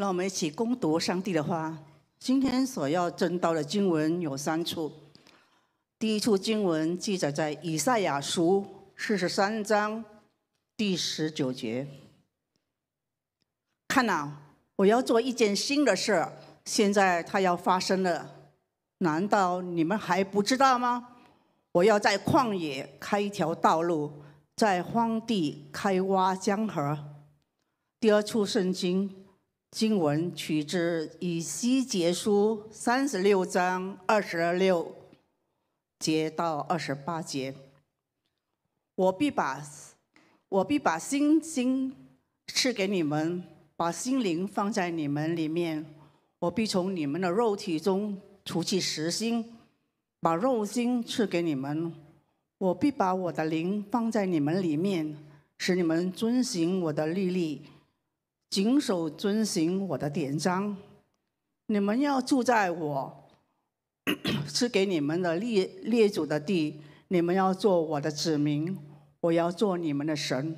让我们一起攻读上帝的话。今天所要争到的经文有三处。第一处经文记载在以赛亚书四十三章第十九节。看啊，我要做一件新的事，现在它要发生了。难道你们还不知道吗？我要在旷野开一条道路，在荒地开挖江河。第二处圣经。经文取自以西结书三十六章二十六节到二十八节。我必把我必把心心赐给你们，把心灵放在你们里面。我必从你们的肉体中除去实心，把肉心赐给你们。我必把我的灵放在你们里面，使你们遵行我的律例。谨守遵行我的典章，你们要住在我 赐给你们的列列祖的地，你们要做我的子民，我要做你们的神。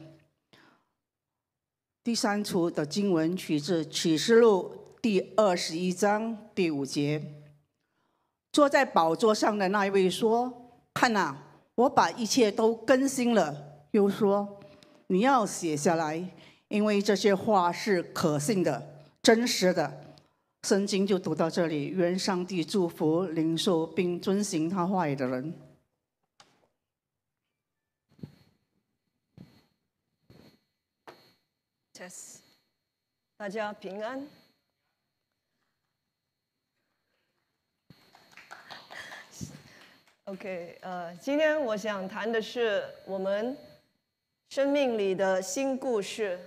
第三处的经文取自《启示录》第二十一章第五节。坐在宝座上的那一位说：“看呐，我把一切都更新了。”又说：“你要写下来。”因为这些话是可信的、真实的。圣经就读到这里。愿上帝祝福领受并遵行他话语的人。e s 大家平安。OK，呃，今天我想谈的是我们生命里的新故事。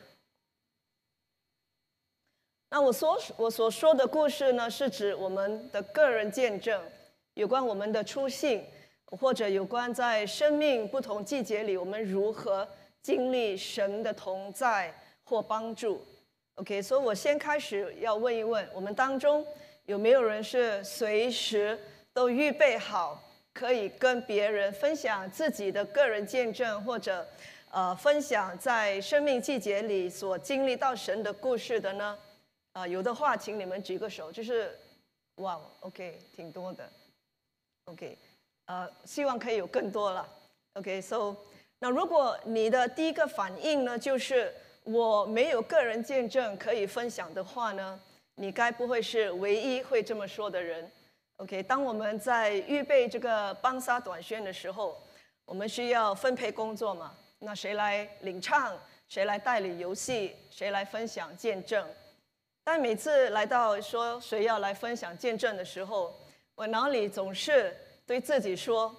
那我说我所说的故事呢，是指我们的个人见证，有关我们的初信，或者有关在生命不同季节里我们如何经历神的同在或帮助。OK，所以我先开始要问一问，我们当中有没有人是随时都预备好，可以跟别人分享自己的个人见证，或者呃分享在生命季节里所经历到神的故事的呢？啊，有的话，请你们举个手。就是，哇，OK，挺多的，OK，呃，希望可以有更多了，OK。So，那如果你的第一个反应呢，就是我没有个人见证可以分享的话呢，你该不会是唯一会这么说的人？OK。当我们在预备这个帮沙短宣的时候，我们需要分配工作嘛？那谁来领唱？谁来代理游戏？谁来分享见证？但每次来到说谁要来分享见证的时候，我脑里总是对自己说：“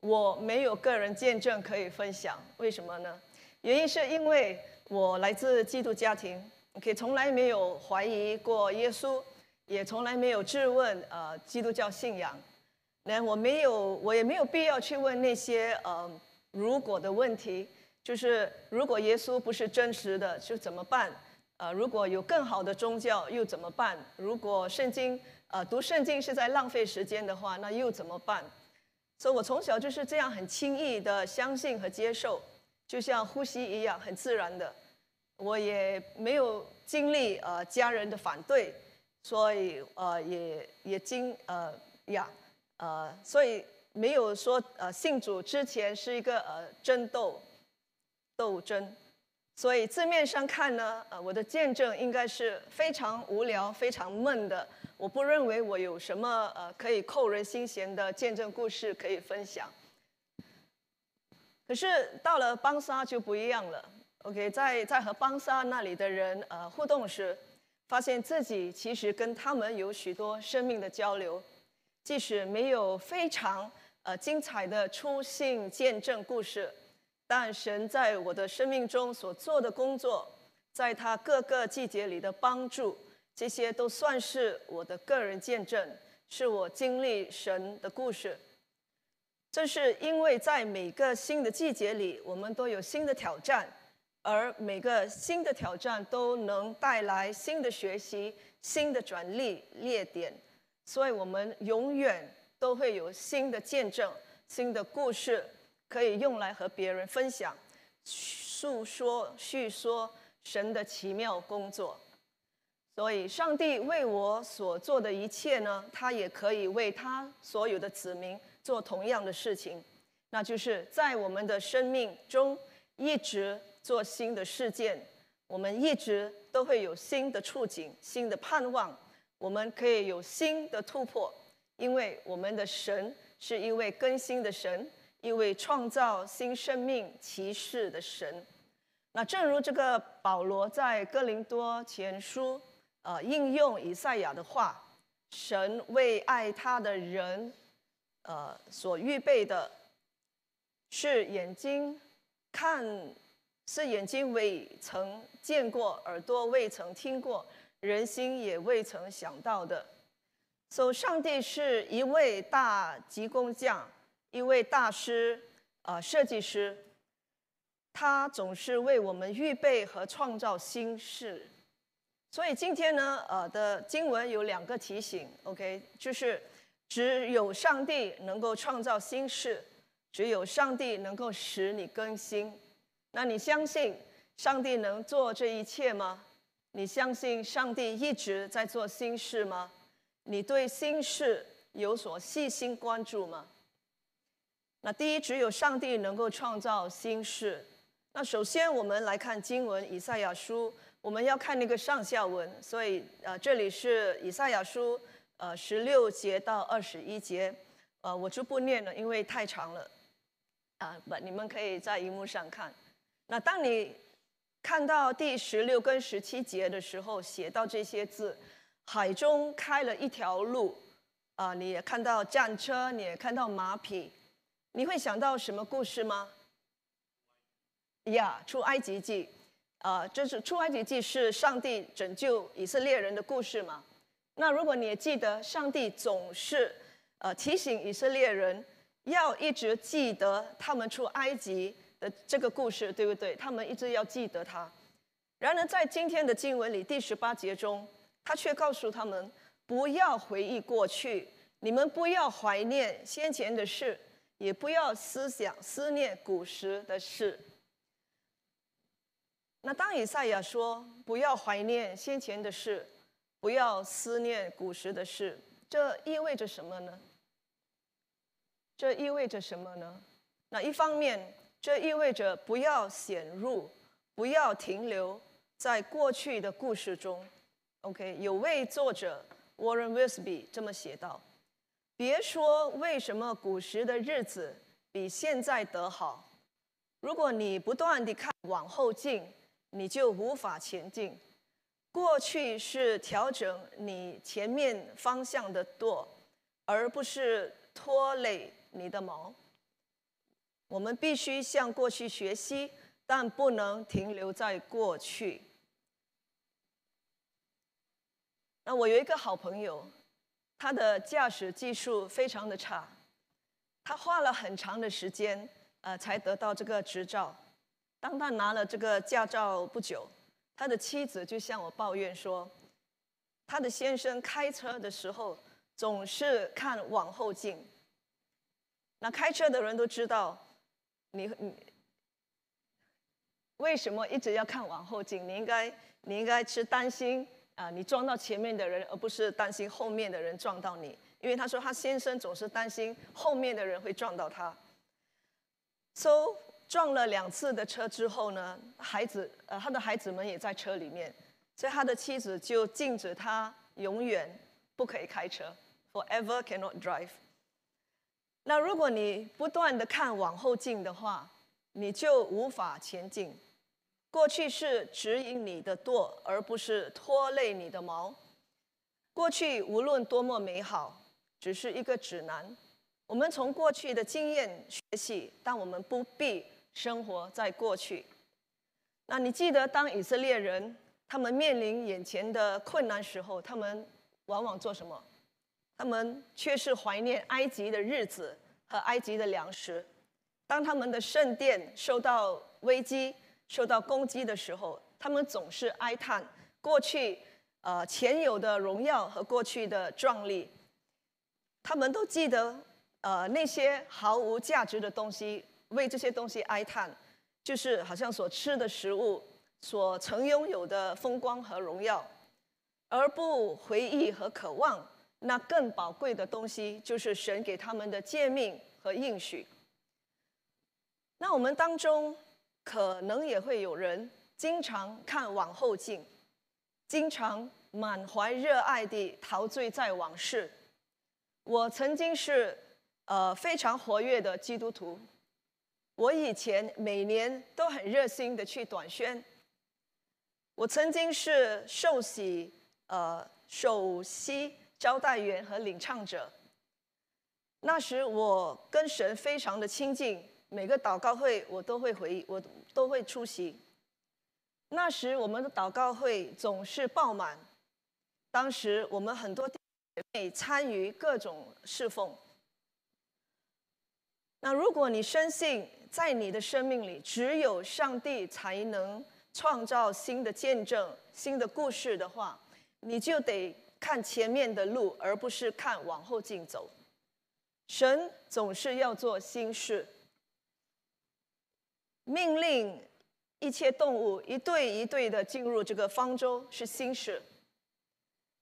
我没有个人见证可以分享，为什么呢？原因是因为我来自基督家庭，OK，从来没有怀疑过耶稣，也从来没有质问呃基督教信仰。那我没有，我也没有必要去问那些呃如果的问题，就是如果耶稣不是真实的，就怎么办？”呃，如果有更好的宗教又怎么办？如果圣经，呃，读圣经是在浪费时间的话，那又怎么办？所以我从小就是这样很轻易的相信和接受，就像呼吸一样很自然的。我也没有经历呃家人的反对，所以呃也也经呃呀呃，所以没有说呃信主之前是一个呃争斗斗争。所以字面上看呢，呃，我的见证应该是非常无聊、非常闷的。我不认为我有什么呃可以扣人心弦的见证故事可以分享。可是到了邦沙就不一样了。OK，在在和邦沙那里的人呃互动时，发现自己其实跟他们有许多生命的交流，即使没有非常呃精彩的出信见证故事。但神在我的生命中所做的工作，在他各个季节里的帮助，这些都算是我的个人见证，是我经历神的故事。正是因为在每个新的季节里，我们都有新的挑战，而每个新的挑战都能带来新的学习、新的转裂点，所以我们永远都会有新的见证、新的故事。可以用来和别人分享、诉说、叙说神的奇妙工作。所以，上帝为我所做的一切呢，他也可以为他所有的子民做同样的事情。那就是在我们的生命中，一直做新的事件，我们一直都会有新的触景、新的盼望，我们可以有新的突破，因为我们的神是一位更新的神。一位创造新生命骑士的神，那正如这个保罗在哥林多前书，呃，应用以赛亚的话，神为爱他的人，呃，所预备的，是眼睛看是眼睛未曾见过，耳朵未曾听过，人心也未曾想到的。所，上帝是一位大吉工匠。一位大师，啊，设计师，他总是为我们预备和创造新事。所以今天呢，呃的经文有两个提醒，OK，就是只有上帝能够创造新事，只有上帝能够使你更新。那你相信上帝能做这一切吗？你相信上帝一直在做新事吗？你对新事有所细心关注吗？那第一，只有上帝能够创造新事。那首先，我们来看经文《以赛亚书》，我们要看那个上下文。所以，呃，这里是《以赛亚书》呃十六节到二十一节，呃，我就不念了，因为太长了。啊，不，你们可以在荧幕上看。那当你看到第十六跟十七节的时候，写到这些字：“海中开了一条路。”啊，你也看到战车，你也看到马匹。你会想到什么故事吗？呀，出埃及记啊，这是出埃及记是上帝拯救以色列人的故事嘛？那如果你也记得，上帝总是呃提醒以色列人要一直记得他们出埃及的这个故事，对不对？他们一直要记得他。然而在今天的经文里第十八节中，他却告诉他们不要回忆过去，你们不要怀念先前的事。也不要思想思念古时的事。那当以赛亚说：“不要怀念先前的事，不要思念古时的事。”这意味着什么呢？这意味着什么呢？那一方面，这意味着不要显入，不要停留在过去的故事中。OK，有位作者 Warren w i s b y 这么写道。别说为什么古时的日子比现在得好。如果你不断地看往后进，你就无法前进。过去是调整你前面方向的舵，而不是拖累你的锚。我们必须向过去学习，但不能停留在过去。那我有一个好朋友。他的驾驶技术非常的差，他花了很长的时间，呃，才得到这个执照。当他拿了这个驾照不久，他的妻子就向我抱怨说，他的先生开车的时候总是看往后镜。那开车的人都知道，你你为什么一直要看往后镜？你应该，你应该是担心。啊，你撞到前面的人，而不是担心后面的人撞到你。因为他说他先生总是担心后面的人会撞到他。So 撞了两次的车之后呢，孩子，呃，他的孩子们也在车里面，所以他的妻子就禁止他永远不可以开车，forever cannot drive。那如果你不断的看往后镜的话，你就无法前进。过去是指引你的舵，而不是拖累你的锚。过去无论多么美好，只是一个指南。我们从过去的经验学习，但我们不必生活在过去。那你记得，当以色列人他们面临眼前的困难时候，他们往往做什么？他们却是怀念埃及的日子和埃及的粮食。当他们的圣殿受到危机。受到攻击的时候，他们总是哀叹过去，呃，前有的荣耀和过去的壮丽。他们都记得，呃，那些毫无价值的东西，为这些东西哀叹，就是好像所吃的食物，所曾拥有的风光和荣耀，而不回忆和渴望那更宝贵的东西，就是神给他们的诫命和应许。那我们当中。可能也会有人经常看往后镜，经常满怀热爱地陶醉在往事。我曾经是呃非常活跃的基督徒，我以前每年都很热心地去短宣。我曾经是受洗呃首席招待员和领唱者，那时我跟神非常的亲近。每个祷告会我都会回，我都会出席。那时我们的祷告会总是爆满，当时我们很多姐妹参与各种侍奉。那如果你深信在你的生命里只有上帝才能创造新的见证、新的故事的话，你就得看前面的路，而不是看往后进走。神总是要做新事。命令一切动物一对一对的进入这个方舟是新事。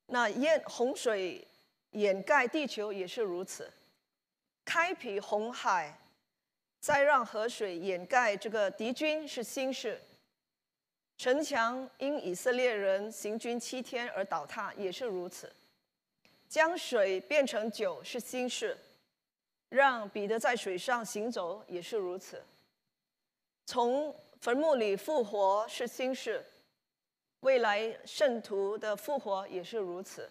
那淹洪水掩盖地球也是如此。开辟红海，再让河水掩盖这个敌军是新事。城墙因以色列人行军七天而倒塌也是如此。将水变成酒是新事。让彼得在水上行走也是如此。从坟墓里复活是新事，未来圣徒的复活也是如此。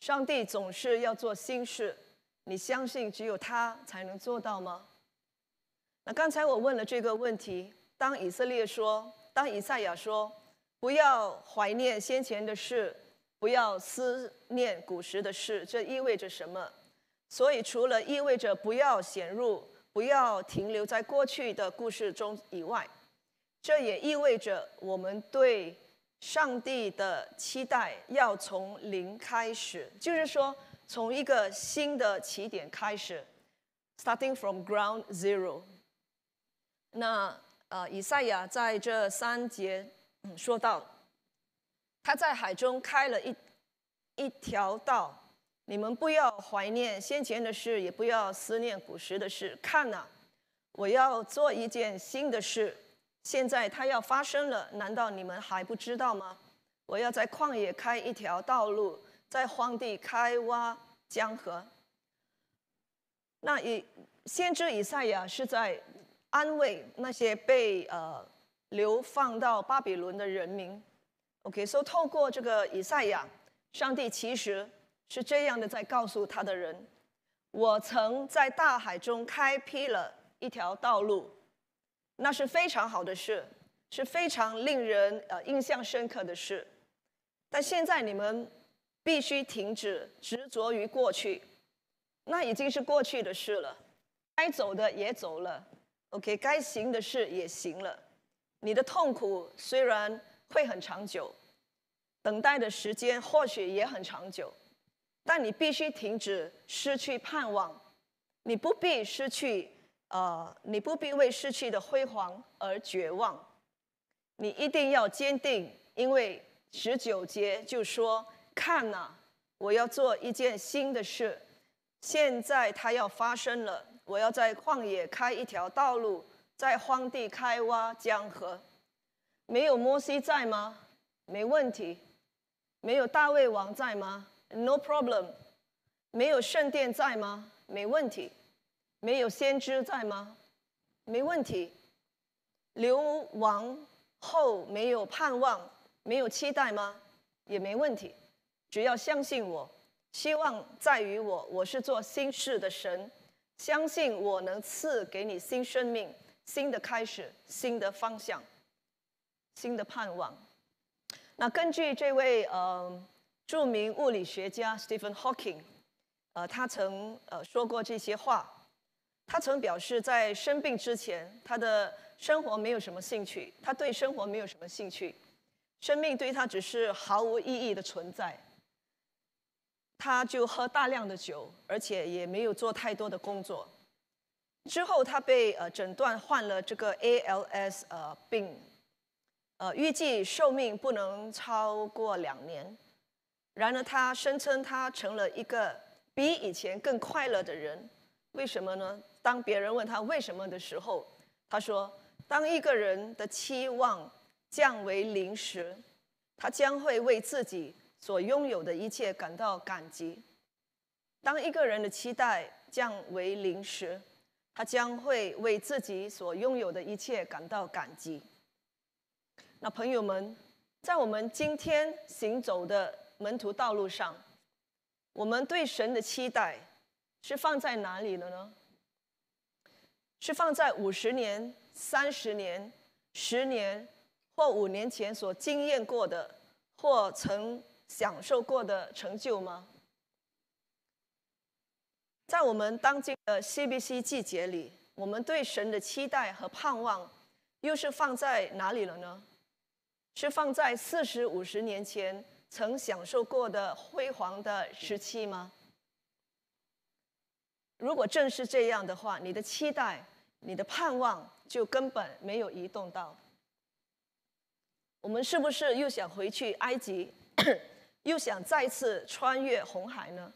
上帝总是要做新事，你相信只有他才能做到吗？那刚才我问了这个问题：当以色列说，当以赛亚说，不要怀念先前的事，不要思念古时的事，这意味着什么？所以除了意味着不要显露不要停留在过去的故事中以外，这也意味着我们对上帝的期待要从零开始，就是说从一个新的起点开始，starting from ground zero。那呃，以赛亚在这三节嗯说到，他在海中开了一一条道。你们不要怀念先前的事，也不要思念古时的事。看呐，我要做一件新的事，现在它要发生了，难道你们还不知道吗？我要在旷野开一条道路，在荒地开挖江河。那以先知以赛亚是在安慰那些被呃流放到巴比伦的人民。OK，所以透过这个以赛亚，上帝其实。是这样的，在告诉他的人，我曾在大海中开辟了一条道路，那是非常好的事，是非常令人呃印象深刻的事。但现在你们必须停止执着于过去，那已经是过去的事了，该走的也走了。OK，该行的事也行了。你的痛苦虽然会很长久，等待的时间或许也很长久。但你必须停止失去盼望，你不必失去，呃，你不必为失去的辉煌而绝望，你一定要坚定，因为十九节就说：“看呐，我要做一件新的事，现在它要发生了，我要在旷野开一条道路，在荒地开挖江河。”没有摩西在吗？没问题。没有大卫王在吗？No problem，没有圣殿在吗？没问题。没有先知在吗？没问题。流亡后没有盼望、没有期待吗？也没问题。只要相信我，希望在于我。我是做新事的神，相信我能赐给你新生命、新的开始、新的方向、新的盼望。那根据这位呃。著名物理学家 Stephen Hawking，呃，他曾呃说过这些话。他曾表示，在生病之前，他的生活没有什么兴趣，他对生活没有什么兴趣，生命对他只是毫无意义的存在。他就喝大量的酒，而且也没有做太多的工作。之后，他被呃诊断患了这个 ALS 呃病，呃，预计寿命不能超过两年。然而，他声称他成了一个比以前更快乐的人。为什么呢？当别人问他为什么的时候，他说：“当一个人的期望降为零时，他将会为自己所拥有的一切感到感激；当一个人的期待降为零时，他将会为自己所拥有的一切感到感激。”那朋友们，在我们今天行走的。门徒道路上，我们对神的期待是放在哪里了呢？是放在五十年、三十年、十年或五年前所经验过的，或曾享受过的成就吗？在我们当今的 CBC 季节里，我们对神的期待和盼望又是放在哪里了呢？是放在四十五十年前？曾享受过的辉煌的时期吗？如果正是这样的话，你的期待、你的盼望就根本没有移动到。我们是不是又想回去埃及，又想再次穿越红海呢？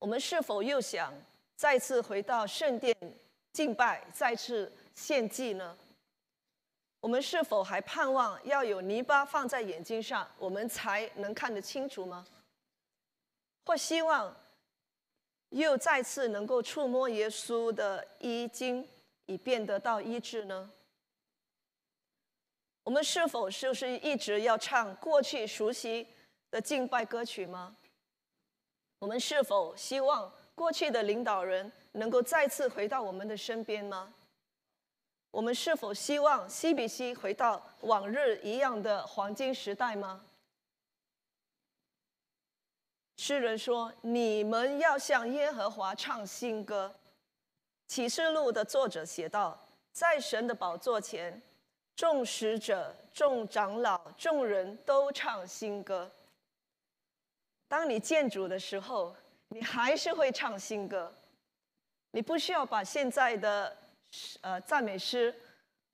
我们是否又想再次回到圣殿敬拜、再次献祭呢？我们是否还盼望要有泥巴放在眼睛上，我们才能看得清楚吗？或希望又再次能够触摸耶稣的衣襟，以便得到医治呢？我们是否就是一直要唱过去熟悉的敬拜歌曲吗？我们是否希望过去的领导人能够再次回到我们的身边吗？我们是否希望 CBC 回到往日一样的黄金时代吗？诗人说：“你们要向耶和华唱新歌。”启示录的作者写道：“在神的宝座前，众使者、众长老、众人都唱新歌。当你见主的时候，你还是会唱新歌。你不需要把现在的。”呃，赞美诗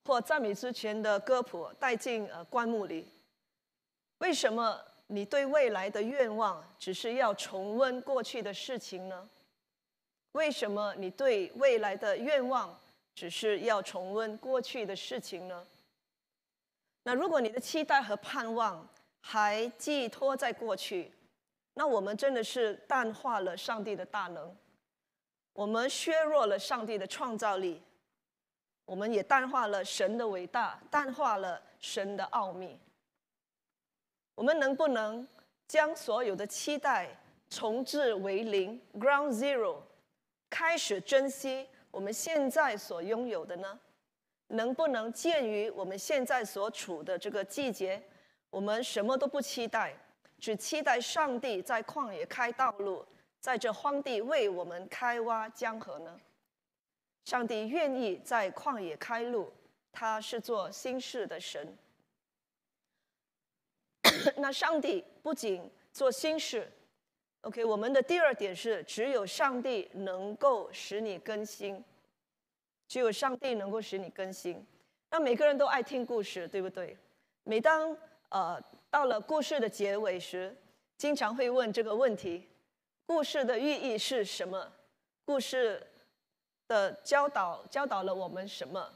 或赞美之前的歌谱带进呃棺木里。为什么你对未来的愿望只是要重温过去的事情呢？为什么你对未来的愿望只是要重温过去的事情呢？那如果你的期待和盼望还寄托在过去，那我们真的是淡化了上帝的大能，我们削弱了上帝的创造力。我们也淡化了神的伟大，淡化了神的奥秘。我们能不能将所有的期待重置为零 （Ground Zero），开始珍惜我们现在所拥有的呢？能不能鉴于我们现在所处的这个季节，我们什么都不期待，只期待上帝在旷野开道路，在这荒地为我们开挖江河呢？上帝愿意在旷野开路，他是做心事的神。那上帝不仅做心事，OK，我们的第二点是，只有上帝能够使你更新，只有上帝能够使你更新。那每个人都爱听故事，对不对？每当呃到了故事的结尾时，经常会问这个问题：故事的寓意是什么？故事。的教导教导了我们什么？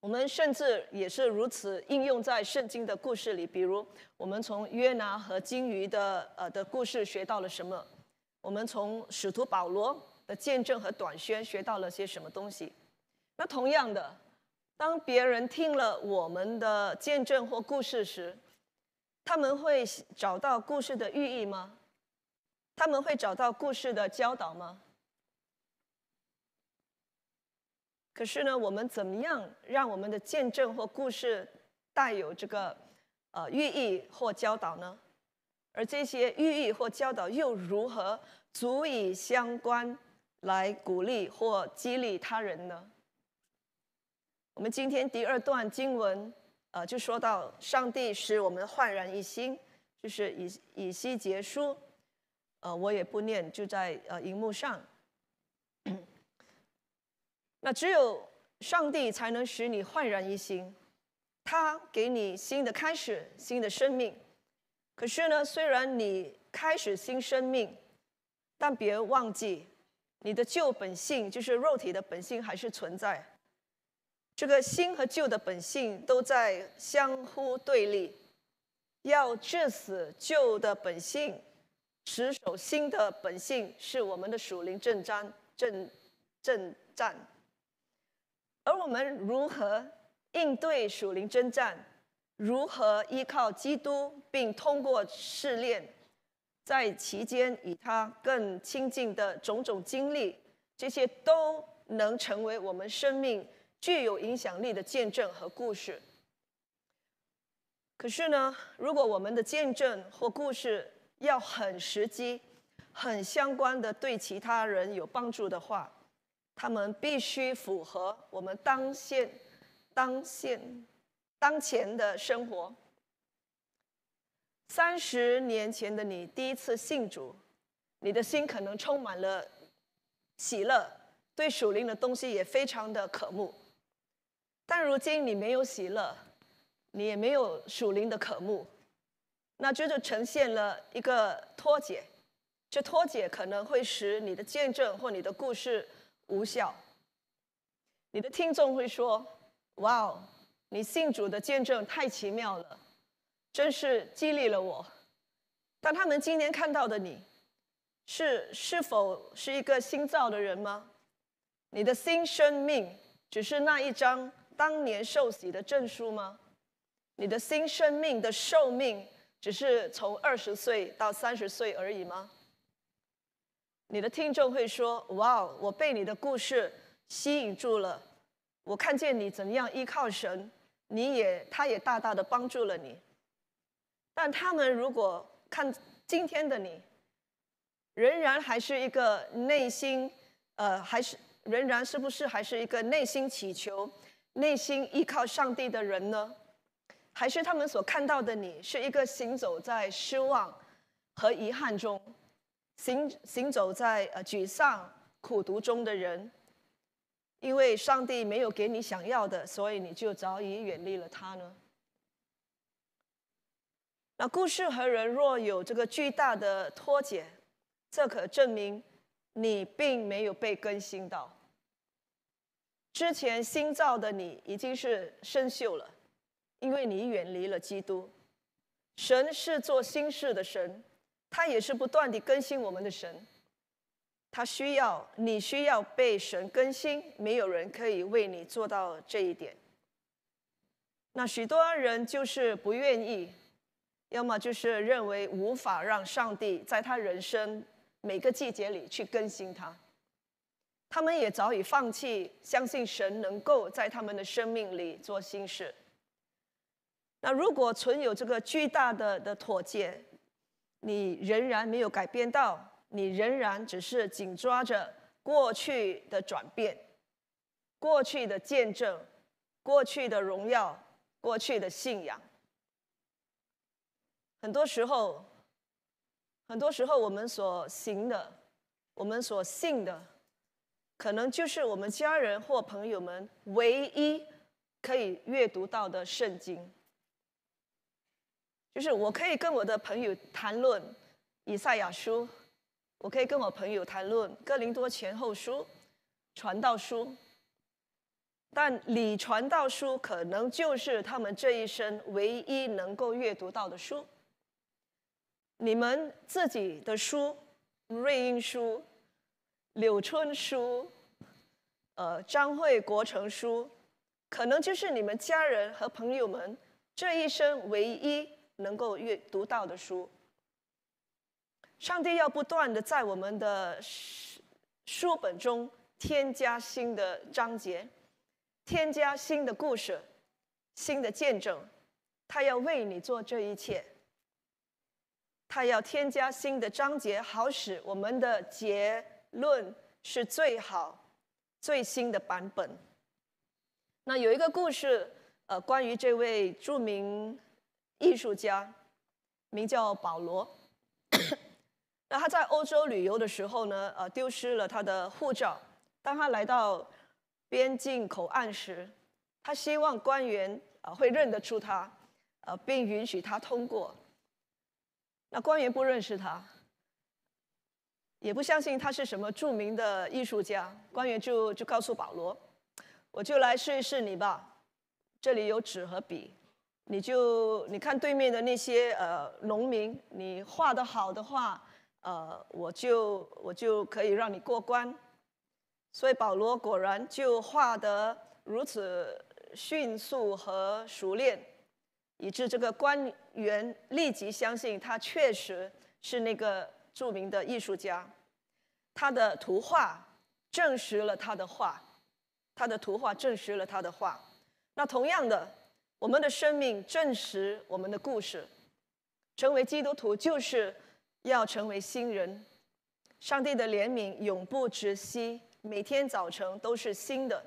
我们甚至也是如此应用在圣经的故事里，比如我们从约拿和金鱼的呃的故事学到了什么？我们从使徒保罗的见证和短宣学到了些什么东西？那同样的，当别人听了我们的见证或故事时，他们会找到故事的寓意吗？他们会找到故事的教导吗？可是呢，我们怎么样让我们的见证或故事带有这个呃寓意或教导呢？而这些寓意或教导又如何足以相关来鼓励或激励他人呢？我们今天第二段经文，呃，就说到上帝使我们焕然一新，就是以以西结书，呃，我也不念，就在呃荧幕上。那只有上帝才能使你焕然一新，他给你新的开始、新的生命。可是呢，虽然你开始新生命，但别忘记，你的旧本性就是肉体的本性还是存在。这个新和旧的本性都在相互对立，要致死旧的本性，持守新的本性，是我们的属灵正章、正正战。而我们如何应对属灵征战？如何依靠基督，并通过试炼，在其间与他更亲近的种种经历，这些都能成为我们生命具有影响力的见证和故事。可是呢，如果我们的见证或故事要很实际、很相关的，对其他人有帮助的话，他们必须符合我们当现、当现、当前的生活。三十年前的你第一次信主，你的心可能充满了喜乐，对属灵的东西也非常的渴慕。但如今你没有喜乐，你也没有属灵的渴慕，那这就呈现了一个脱节。这脱节可能会使你的见证或你的故事。无效。你的听众会说：“哇哦，你信主的见证太奇妙了，真是激励了我。”但他们今天看到的你，是是否是一个新造的人吗？你的新生命只是那一张当年受洗的证书吗？你的新生命的寿命只是从二十岁到三十岁而已吗？你的听众会说：“哇，我被你的故事吸引住了，我看见你怎样依靠神，你也他也大大的帮助了你。”但他们如果看今天的你，仍然还是一个内心，呃，还是仍然是不是还是一个内心祈求、内心依靠上帝的人呢？还是他们所看到的你是一个行走在失望和遗憾中？行行走在呃沮丧苦读中的人，因为上帝没有给你想要的，所以你就早已远离了他呢。那故事和人若有这个巨大的脱节，这可证明你并没有被更新到。之前新造的你已经是生锈了，因为你远离了基督。神是做新事的神。他也是不断地更新我们的神，他需要你需要被神更新，没有人可以为你做到这一点。那许多人就是不愿意，要么就是认为无法让上帝在他人生每个季节里去更新他，他们也早已放弃相信神能够在他们的生命里做新事。那如果存有这个巨大的的妥协。你仍然没有改变到，你仍然只是紧抓着过去的转变、过去的见证、过去的荣耀、过去的信仰。很多时候，很多时候我们所行的、我们所信的，可能就是我们家人或朋友们唯一可以阅读到的圣经。就是我可以跟我的朋友谈论《以赛亚书》，我可以跟我朋友谈论《哥林多前后书》、《传道书》，但《李传道书》可能就是他们这一生唯一能够阅读到的书。你们自己的书，《瑞英书》、《柳春书》、呃，《张惠国成书》可能就是你们家人和朋友们这一生唯一。能够阅读到的书，上帝要不断的在我们的书本中添加新的章节，添加新的故事，新的见证，他要为你做这一切。他要添加新的章节，好使我们的结论是最好、最新的版本。那有一个故事，呃，关于这位著名。艺术家名叫保罗。那他在欧洲旅游的时候呢，呃，丢失了他的护照。当他来到边境口岸时，他希望官员啊会认得出他，呃，并允许他通过。那官员不认识他，也不相信他是什么著名的艺术家。官员就就告诉保罗：“我就来试一试你吧，这里有纸和笔。”你就你看对面的那些呃农民，你画的好的话，呃，我就我就可以让你过关。所以保罗果然就画得如此迅速和熟练，以致这个官员立即相信他确实是那个著名的艺术家。他的图画证实了他的画，他的图画证实了他的画。那同样的。我们的生命证实我们的故事，成为基督徒就是要成为新人。上帝的怜悯永不止息，每天早晨都是新的，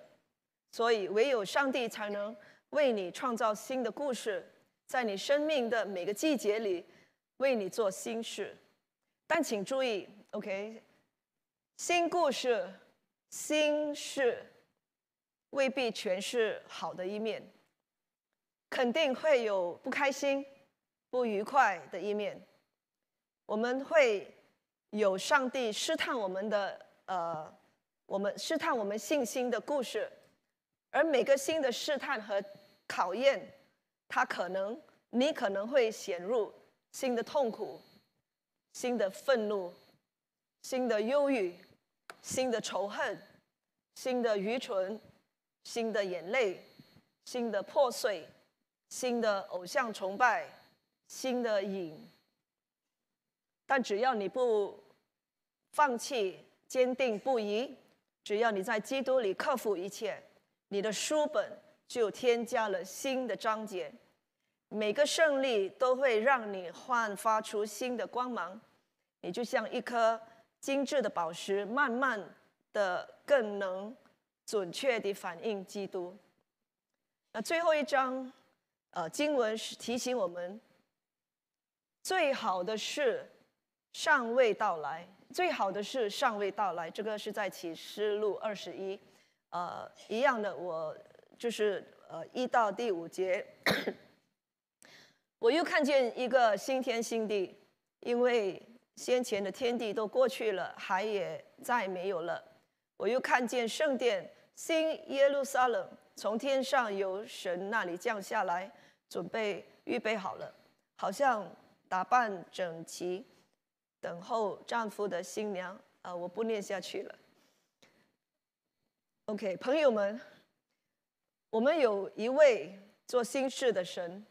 所以唯有上帝才能为你创造新的故事，在你生命的每个季节里为你做新事。但请注意，OK，新故事、新事未必全是好的一面。肯定会有不开心、不愉快的一面，我们会有上帝试探我们的呃，我们试探我们信心的故事，而每个新的试探和考验，它可能你可能会陷入新的痛苦、新的愤怒、新的忧郁、新的仇恨、新的愚蠢、新的眼泪、新的破碎。新的偶像崇拜，新的瘾。但只要你不放弃，坚定不移，只要你在基督里克服一切，你的书本就添加了新的章节。每个胜利都会让你焕发出新的光芒。你就像一颗精致的宝石，慢慢的更能准确地反映基督。那最后一章。呃，经文是提醒我们，最好的事尚未到来，最好的事尚未到来。这个是在启示录二十一。呃，一样的，我就是呃一到第五节，我又看见一个新天新地，因为先前的天地都过去了，海也再没有了。我又看见圣殿，新耶路撒冷从天上由神那里降下来。准备预备好了，好像打扮整齐，等候丈夫的新娘啊！我不念下去了。OK，朋友们，我们有一位做新事的神，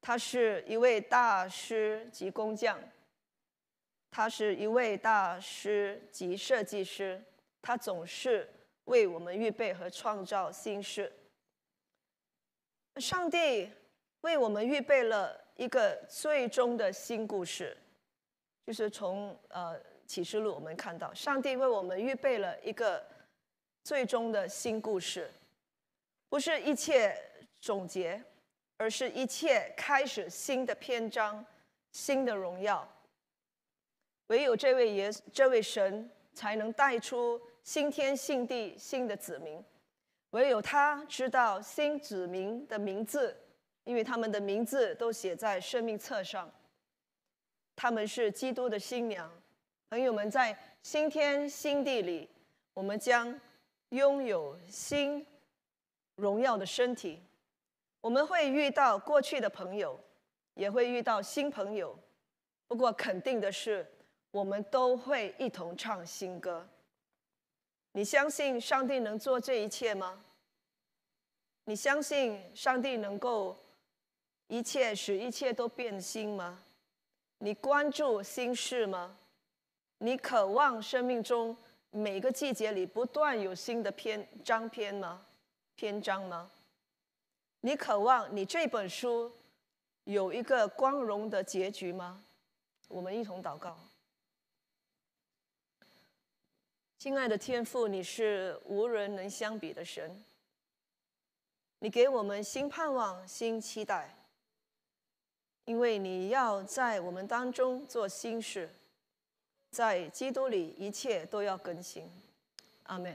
他是一位大师及工匠，他是一位大师及设计师，他总是为我们预备和创造新事。上帝。为我们预备了一个最终的新故事，就是从呃启示录，我们看到上帝为我们预备了一个最终的新故事，不是一切总结，而是一切开始新的篇章，新的荣耀。唯有这位爷，这位神，才能带出新天新地新的子民，唯有他知道新子民的名字。因为他们的名字都写在生命册上，他们是基督的新娘。朋友们，在新天新地里，我们将拥有新荣耀的身体。我们会遇到过去的朋友，也会遇到新朋友。不过肯定的是，我们都会一同唱新歌。你相信上帝能做这一切吗？你相信上帝能够？一切使一切都变新吗？你关注新事吗？你渴望生命中每个季节里不断有新的篇章篇吗？篇章吗？你渴望你这本书有一个光荣的结局吗？我们一同祷告。亲爱的天父，你是无人能相比的神，你给我们新盼望、新期待。因为你要在我们当中做新事，在基督里一切都要更新，阿门。